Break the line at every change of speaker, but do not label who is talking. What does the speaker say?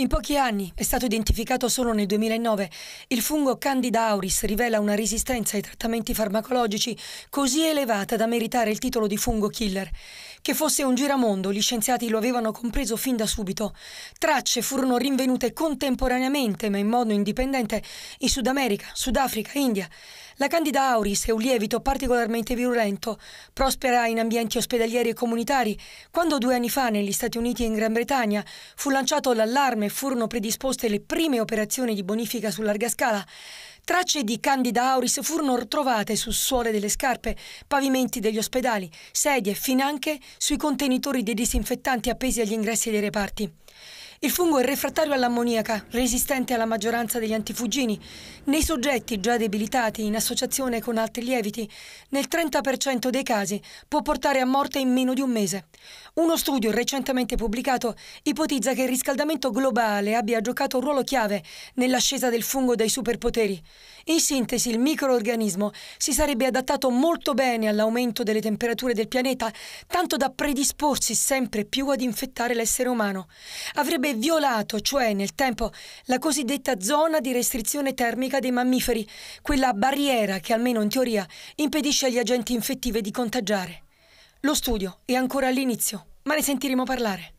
In pochi anni, è stato identificato solo nel 2009, il fungo Candida auris rivela una resistenza ai trattamenti farmacologici così elevata da meritare il titolo di fungo killer. Che fosse un giramondo, gli scienziati lo avevano compreso fin da subito. Tracce furono rinvenute contemporaneamente, ma in modo indipendente, in Sud America, Sudafrica, India. La Candida auris è un lievito particolarmente virulento, prospera in ambienti ospedalieri e comunitari. Quando due anni fa negli Stati Uniti e in Gran Bretagna fu lanciato l'allarme e furono predisposte le prime operazioni di bonifica su larga scala, Tracce di Candida auris furono trovate su suole delle scarpe, pavimenti degli ospedali, sedie e finanche sui contenitori dei disinfettanti appesi agli ingressi dei reparti. Il fungo è refrattario all'ammoniaca, resistente alla maggioranza degli antifuggini. Nei soggetti già debilitati in associazione con altri lieviti, nel 30% dei casi può portare a morte in meno di un mese. Uno studio recentemente pubblicato ipotizza che il riscaldamento globale abbia giocato un ruolo chiave nell'ascesa del fungo dai superpoteri. In sintesi, il microorganismo si sarebbe adattato molto bene all'aumento delle temperature del pianeta, tanto da predisporsi sempre più ad infettare l'essere umano. Avrebbe avrebbe violato, cioè nel tempo, la cosiddetta zona di restrizione termica dei mammiferi, quella barriera che almeno in teoria impedisce agli agenti infettivi di contagiare. Lo studio è ancora all'inizio, ma ne sentiremo parlare.